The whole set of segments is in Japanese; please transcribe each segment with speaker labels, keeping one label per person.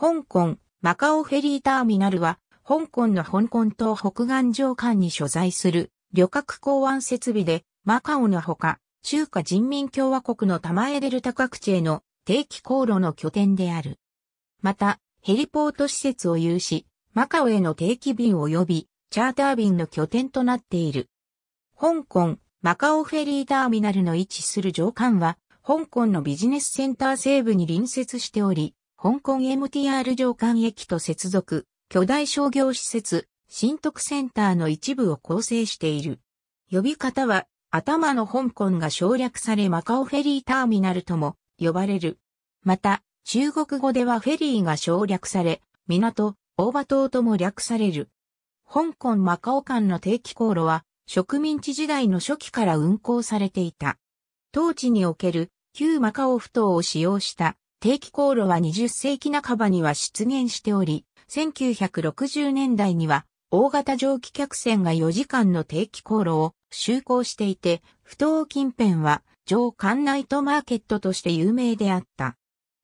Speaker 1: 香港、マカオフェリーターミナルは、香港の香港島北岸上間に所在する旅客港湾設備で、マカオのほか、中華人民共和国の玉江デルタ各地への定期航路の拠点である。また、ヘリポート施設を有し、マカオへの定期便及びチャーター便の拠点となっている。香港、マカオフェリーターミナルの位置する上間は、香港のビジネスセンター西部に隣接しており、香港 MTR 上間駅と接続、巨大商業施設、新徳センターの一部を構成している。呼び方は、頭の香港が省略されマカオフェリーターミナルとも呼ばれる。また、中国語ではフェリーが省略され、港、大場島とも略される。香港マカオ間の定期航路は、植民地時代の初期から運行されていた。当地における旧マカオ埠頭を使用した定期航路は20世紀半ばには出現しており、1960年代には大型蒸気客船が4時間の定期航路を就航していて、不当近辺は上艦ナイトマーケットとして有名であった。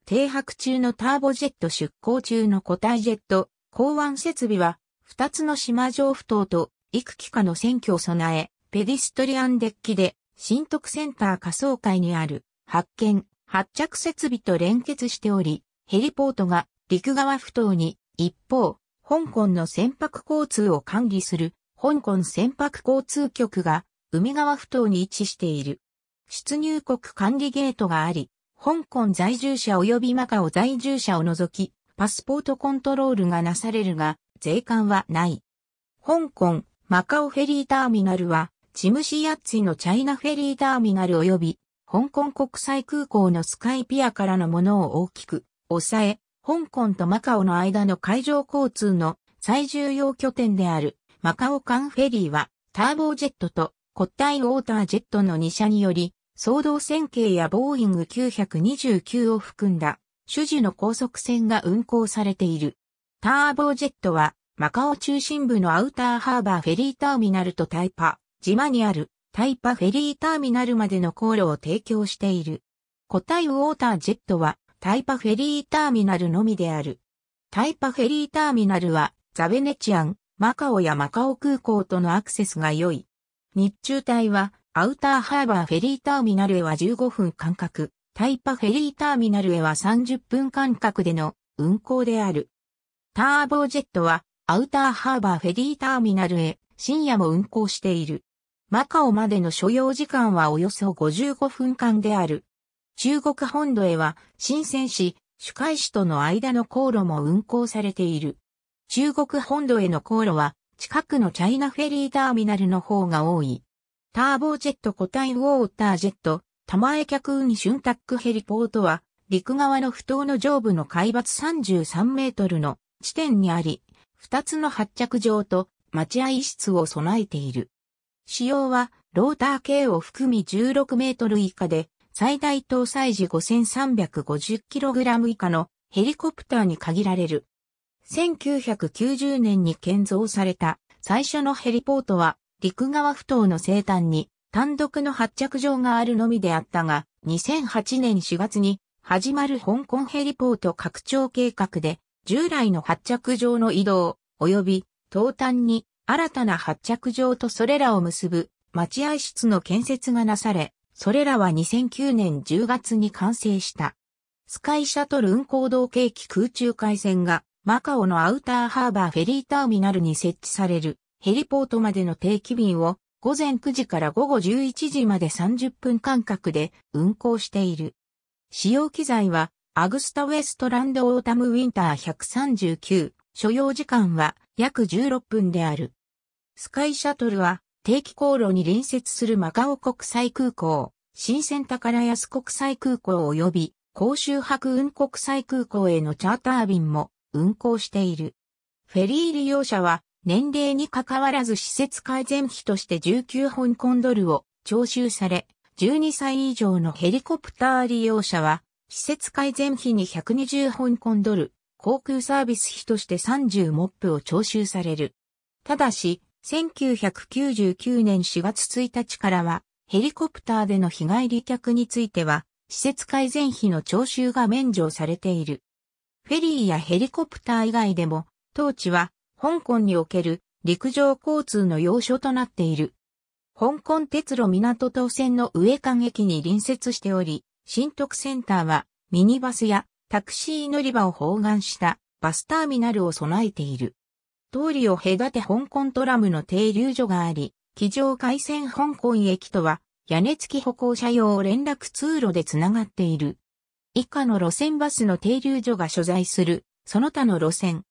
Speaker 1: 停泊中のターボジェット出港中の固体ジェット、港湾設備は2つの島上不当と幾機かの選挙を備え、ペディストリアンデッキで新徳センター仮想会にある発見、発着設備と連結しており、ヘリポートが陸側埠頭に、一方、香港の船舶交通を管理する香港船舶交通局が海側埠頭に位置している。出入国管理ゲートがあり、香港在住者及びマカオ在住者を除き、パスポートコントロールがなされるが、税関はない。香港、マカオフェリーターミナルは、チムシヤッツィのチャイナフェリーターミナル及び香港国際空港のスカイピアからのものを大きく抑え、香港とマカオの間の海上交通の最重要拠点であるマカオ間フェリーはターボジェットと国体ウォータージェットの2社により騒動線形やボーイング929を含んだ種樹の高速船が運航されている。ターボジェットはマカオ中心部のアウターハーバーフェリーターミナルとタイパ、島にあるタイパフェリーターミナルまでの航路を提供している。固体ウォータージェットはタイパフェリーターミナルのみである。タイパフェリーターミナルはザベネチアン、マカオやマカオ空港とのアクセスが良い。日中帯はアウターハーバーフェリーターミナルへは15分間隔、タイパフェリーターミナルへは30分間隔での運行である。ターボジェットはアウターハーバーフェリーターミナルへ深夜も運行している。マカオまでの所要時間はおよそ55分間である。中国本土へは、深セ市、主海市との間の航路も運行されている。中国本土への航路は、近くのチャイナフェリーターミナルの方が多い。ターボジェット固体ウォータージェット、玉江客運春タックヘリポートは、陸側の不当の上部の海抜33メートルの地点にあり、二つの発着場と待合室を備えている。仕様は、ローター系を含み16メートル以下で、最大搭載時 5350kg 以下のヘリコプターに限られる。1990年に建造された最初のヘリポートは陸側不当の生誕に単独の発着場があるのみであったが、2008年4月に始まる香港ヘリポート拡張計画で従来の発着場の移動及び東端に新たな発着場とそれらを結ぶ待合室の建設がなされ、それらは2009年10月に完成した。スカイシャトル運行動計器空中回線がマカオのアウターハーバーフェリーターミナルに設置されるヘリポートまでの定期便を午前9時から午後11時まで30分間隔で運行している。使用機材はアグスタウェストランドオータムウィンター139所要時間は約16分である。スカイシャトルは定期航路に隣接するマカオ国際空港、新鮮宝安国際空港及び公州白雲国際空港へのチャーター便も運航している。フェリー利用者は年齢に関わらず施設改善費として19本コンドルを徴収され、12歳以上のヘリコプター利用者は施設改善費に120本コンドル、航空サービス費として30モップを徴収される。ただし、1999年4月1日からは、ヘリコプターでの日帰り客については、施設改善費の徴収が免除されている。フェリーやヘリコプター以外でも、当地は、香港における陸上交通の要所となっている。香港鉄路港東線の上間駅に隣接しており、新徳センターはミニバスやタクシー乗り場を包含したバスターミナルを備えている。通りを隔て香港トラムの停留所があり、機上海線香港駅とは屋根付き歩行者用連絡通路でつながっている。以下の路線バスの停留所が所在する、その他の路線。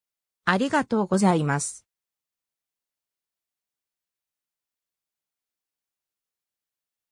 Speaker 1: ありがとうございます。